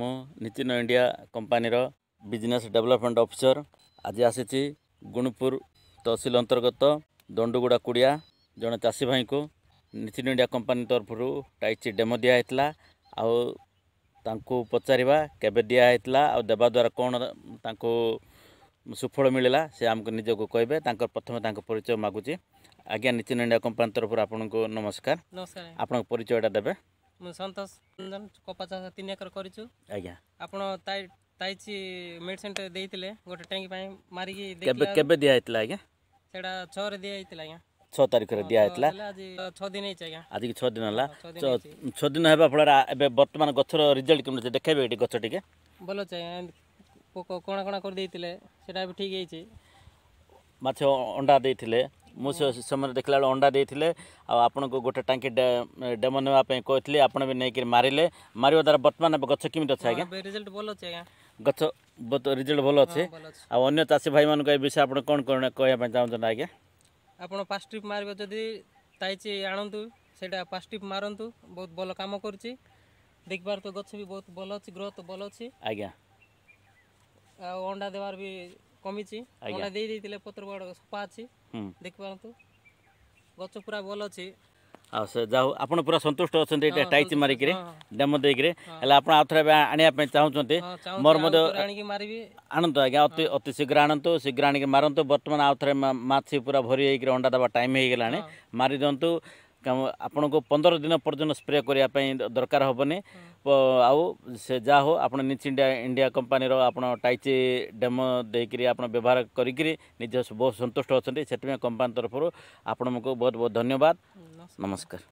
ମୁଁ ନିତିନ ଇଣ୍ଡିଆ କମ୍ପାନୀର business development officer ଆଜି ଆସିଛି ଗୁଣପୁର ତହସିଲ ଅନ୍ତର୍ଗତ ଦଣ୍ଡୁଗୁଡ଼ା କୁଡ଼ିଆ ଜଣେ ଚାଷୀ ଭାଇଙ୍କୁ ନିତିନ ଇଣ୍ଡିଆ କମ୍ପାନୀ ତରଫରୁ ଟାଇଚି ଡେମୋ ଦିଆହେଇଥିଲା ଆଉ ତାଙ୍କୁ ପଚାରିବା କେବେ ଦିଆହେଇଥିଲା ଆଉ ଦେବା ଦ୍ୱାରା କ'ଣ ତାଙ୍କୁ ସୁଫଳ ମିଳିଲା ସେ ଆମକୁ ନିଜକୁ କହିବେ ତାଙ୍କର ପ୍ରଥମେ ତାଙ୍କ ପରିଚୟ ମାଗୁଛି ଆଜ୍ଞା ନିତିନ ଇଣ୍ଡିଆ କମ୍ପାନୀ ତରଫରୁ ଆପଣଙ୍କୁ ନମସ୍କାର ଆପଣଙ୍କ ପରିଚୟଟା ଦେବେ ମୁଁ ସନ୍ତୋଷ ରଞ୍ଜନ କପା ଚାଷ ତିନି ଏକର କରିଛୁ ଆଜ୍ଞା ଆପଣ ତାଇଚି ମେଡିସିନଟେ ଦେଇଥିଲେ ଗୋଟେ ଟ୍ୟାଙ୍କ ପାଇଁ ମାରିକି କେବେ କେବେ ଦିଆହେଇଥିଲା ଆଜ୍ଞା ସେଇଟା ଛଅରେ ଦିଆହେଇଥିଲା ଆଜ୍ଞା ଛଅ ତାରିଖରେ ଦିଆହେଇଥିଲା ଛଅ ଦିନ ହେଇଛି ଆଜ୍ଞା ଆଜିକି ଛଅ ଦିନ ହେଲା ଛଅ ଦିନ ହେବା ଫଳରେ ଏବେ ବର୍ତ୍ତମାନ ଗଛର ରିଜଲ୍ଟ କେମିତି ଦେଖାଇବେ ଏଠି ଗଛ ଟିକେ ଭଲ ଅଛି ଆଜ୍ଞା କଣା କଣା କରିଦେଇଥିଲେ ସେଇଟା ଏବେ ଠିକ୍ ହେଇଛି ମାଛ ଅଣ୍ଡା ଦେଇଥିଲେ ମୁଁ ସେ ସମୟରେ ଦେଖିଲା ବେଳେ ଅଣ୍ଡା ଦେଇଥିଲେ ଆଉ ଆପଣଙ୍କୁ ଗୋଟେ ଟାଙ୍କି ଡେମୋ ନେବା ପାଇଁ କହିଥିଲି ଆପଣ ବି ନେଇକିରି ମାରିଲେ ମାରିବା ଦ୍ୱାରା ବର୍ତ୍ତମାନ ଗଛ କେମିତି ଅଛି ଆଜ୍ଞା ରେଜଲ୍ଟ ଭଲ ଅଛି ଆଜ୍ଞା ଗଛ ବହୁତ ରେଜଲ୍ଟ ଭଲ ଅଛି ଆଉ ଅନ୍ୟ ଚାଷୀ ଭାଇମାନଙ୍କୁ ଏ ବିଷୟ ଆପଣ କ'ଣ କହିବା ପାଇଁ ଚାହୁଁଛନ୍ତି ଆଜ୍ଞା ଆପଣ ଫାଷ୍ଟ ଟ୍ରିପ୍ ମାରିବେ ଯଦି ତାଇଚି ଆଣନ୍ତୁ ସେଇଟା ଫାଷ୍ଟ ଟ୍ରିପ୍ ମାରନ୍ତୁ ବହୁତ ଭଲ କାମ କରୁଛି ଦେଖିବାର ତ ଗଛ ବି ବହୁତ ଭଲ ଅଛି ଗ୍ରୋଥ୍ ଭଲ ଅଛି ଆଜ୍ଞା ଆଉ ଅଣ୍ଡା ଦେବାର ବି কমিছি ମଞ୍ଜା ଦେଇ ଦେଇଥିଲେ ପତ୍ର ଗୁଡ଼ାକ ସଫା ଅଛି ଦେଖିପାରନ୍ତୁ ଗଛ ପୁରା ଭଲ ଅଛି ଆଉ ସେ ଯାଉ ଆପଣ ପୁରା ସନ୍ତୁଷ୍ଟ ଅଛନ୍ତି ଏଇଟା ଟାଇଚ୍ ମାରିକିରି ଡେମୋ ଦେଇକିରି ହେଲେ ଆପଣ ଆଉ ଥରେ ଏବେ ଆଣିବା ପାଇଁ ଚାହୁଁଛନ୍ତି ମୋର ମଧ୍ୟ ଆଣନ୍ତୁ ଆଜ୍ଞା ଅତି ଅତି ଶୀଘ୍ର ଆଣନ୍ତୁ ଶୀଘ୍ର ଆଣିକି ମାରନ୍ତୁ ବର୍ତ୍ତମାନ ଆଉ ଥରେ ମାଛି ପୁରା ଭରି ହେଇକିରି ଅଣ୍ଡା ଦେବା ଟାଇମ୍ ହେଇଗଲାଣି ମାରିଦିଅନ୍ତୁ ଆପଣଙ୍କୁ ପନ୍ଦର ଦିନ ପର୍ଯ୍ୟନ୍ତ ସ୍ପ୍ରେ କରିବା ପାଇଁ ଦରକାର ହେବନି ଆଉ ସେ ଯାହା ହେଉ ଆପଣ ନିଚ୍ ଇଣ୍ଡିଆ ଇଣ୍ଡିଆ କମ୍ପାନୀର ଆପଣ ଟାଇଚି ଡେମୋ ଦେଇକରି ଆପଣ ବ୍ୟବହାର କରିକିରି ନିଜେ ବହୁତ ସନ୍ତୁଷ୍ଟ ଅଛନ୍ତି ସେଥିପାଇଁ କମ୍ପାନୀ ତରଫରୁ ଆପଣଙ୍କୁ ବହୁତ ବହୁତ ଧନ୍ୟବାଦ ନମସ୍କାର